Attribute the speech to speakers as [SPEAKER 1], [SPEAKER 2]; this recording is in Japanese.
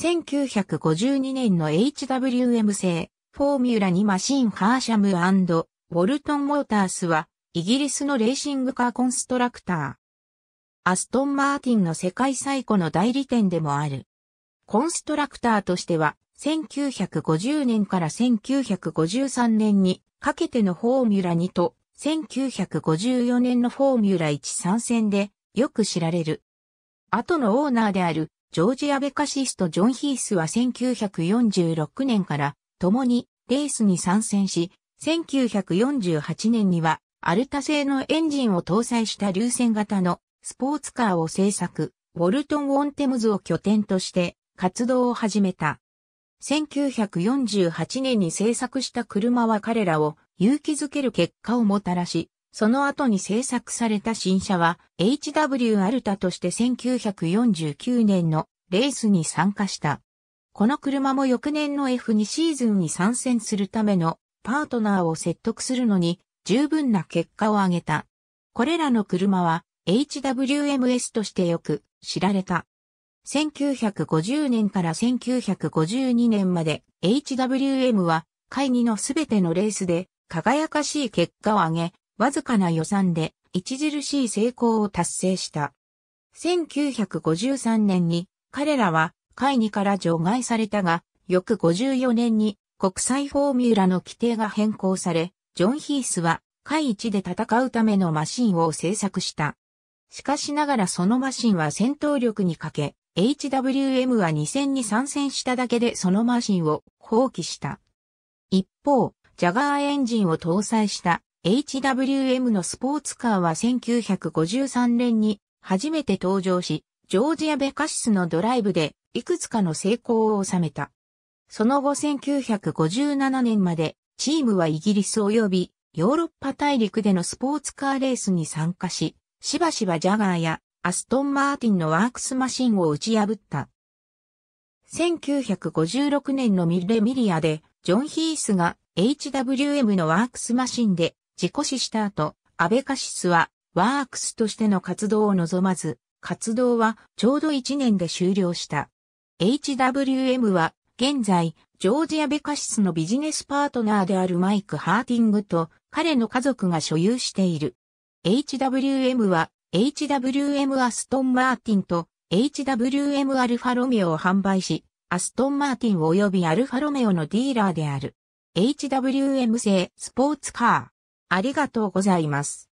[SPEAKER 1] 1952年の HWM 製、フォーミュラ2マシンハーシャムウォルトンモータースは、イギリスのレーシングカーコンストラクター。アストン・マーティンの世界最古の代理店でもある。コンストラクターとしては、1950年から1953年にかけてのフォーミュラ2と、1954年のフォーミュラ1参戦でよく知られる。後のオーナーであるジョージ・アベカシスとジョン・ヒースは1946年から共にレースに参戦し、1948年にはアルタ製のエンジンを搭載した流線型のスポーツカーを製作、ウォルトン・ウォンテムズを拠点として活動を始めた。1948年に製作した車は彼らを勇気づける結果をもたらし、その後に制作された新車は HW アルタとして1949年のレースに参加した。この車も翌年の F2 シーズンに参戦するためのパートナーを説得するのに十分な結果を上げた。これらの車は HWMS としてよく知られた。1950年から1952年まで HWM は会議のすべてのレースで輝かしい結果を上げ、わずかな予算で著しい成功を達成した。1953年に彼らは会議から除外されたが、翌54年に国際フォーミュラの規定が変更され、ジョン・ヒースは会一で戦うためのマシンを製作した。しかしながらそのマシンは戦闘力に欠け、HWM は2戦に参戦しただけでそのマシンを放棄した。一方、ジャガーエンジンを搭載した HWM のスポーツカーは1953年に初めて登場し、ジョージア・ベカシスのドライブでいくつかの成功を収めた。その後1957年までチームはイギリス及びヨーロッパ大陸でのスポーツカーレースに参加し、しばしばジャガーやアストン・マーティンのワークスマシンを打ち破った。1956年のミレミリアで、ジョン・ヒースが HWM のワークスマシンで事故死した後、安倍カシスはワークスとしての活動を望まず、活動はちょうど1年で終了した。HWM は現在、ジョージ・アベカシスのビジネスパートナーであるマイク・ハーティングと彼の家族が所有している。HWM は HWM アストン・マーティンと HWM アルファロメオを販売し、アストン・マーティン及びアルファロメオのディーラーである。HWM 製スポーツカー。ありがとうございます。